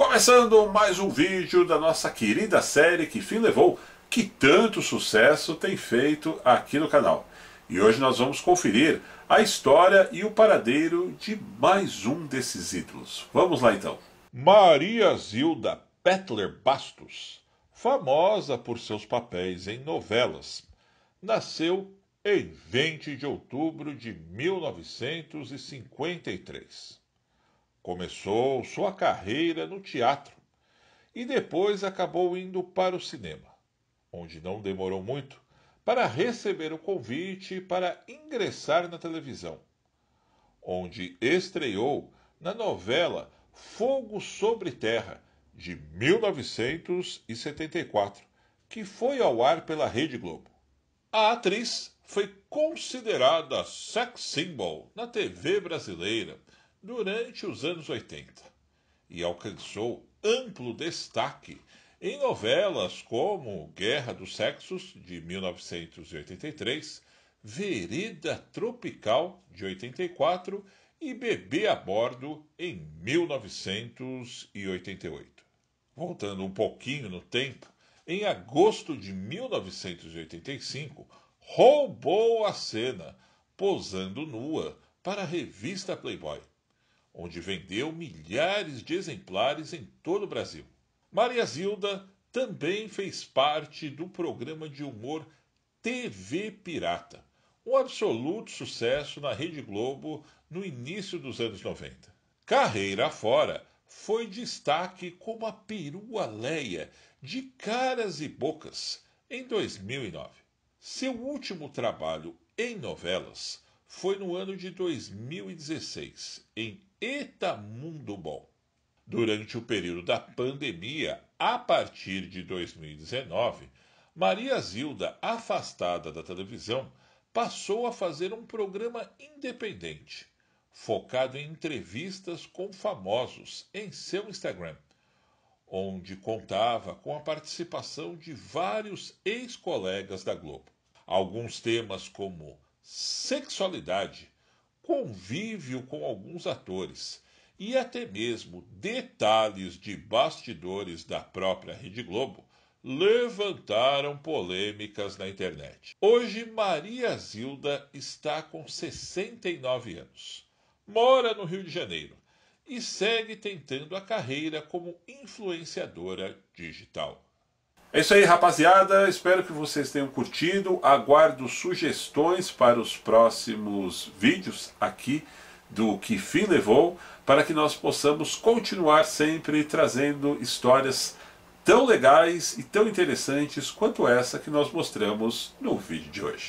Começando mais um vídeo da nossa querida série que fim levou, que tanto sucesso tem feito aqui no canal. E hoje nós vamos conferir a história e o paradeiro de mais um desses ídolos. Vamos lá então. Maria Zilda Petler Bastos, famosa por seus papéis em novelas, nasceu em 20 de outubro de 1953. Começou sua carreira no teatro e depois acabou indo para o cinema, onde não demorou muito para receber o convite para ingressar na televisão, onde estreou na novela Fogo sobre Terra, de 1974, que foi ao ar pela Rede Globo. A atriz foi considerada sex symbol na TV brasileira durante os anos 80 e alcançou amplo destaque em novelas como Guerra dos Sexos, de 1983, Vereda Tropical, de 84 e Bebê a Bordo, em 1988. Voltando um pouquinho no tempo, em agosto de 1985, roubou a cena, posando nua para a revista Playboy onde vendeu milhares de exemplares em todo o Brasil. Maria Zilda também fez parte do programa de humor TV Pirata, um absoluto sucesso na Rede Globo no início dos anos 90. Carreira afora, foi destaque como a perua Leia de Caras e Bocas em 2009. Seu último trabalho em novelas foi no ano de 2016, em Eita Mundo Bom! Durante o período da pandemia, a partir de 2019, Maria Zilda, afastada da televisão, passou a fazer um programa independente, focado em entrevistas com famosos em seu Instagram, onde contava com a participação de vários ex-colegas da Globo. Alguns temas como sexualidade, convívio com alguns atores e até mesmo detalhes de bastidores da própria Rede Globo levantaram polêmicas na internet. Hoje, Maria Zilda está com 69 anos, mora no Rio de Janeiro e segue tentando a carreira como influenciadora digital. É isso aí, rapaziada. Espero que vocês tenham curtido. Aguardo sugestões para os próximos vídeos aqui do Que Fim Levou, para que nós possamos continuar sempre trazendo histórias tão legais e tão interessantes quanto essa que nós mostramos no vídeo de hoje.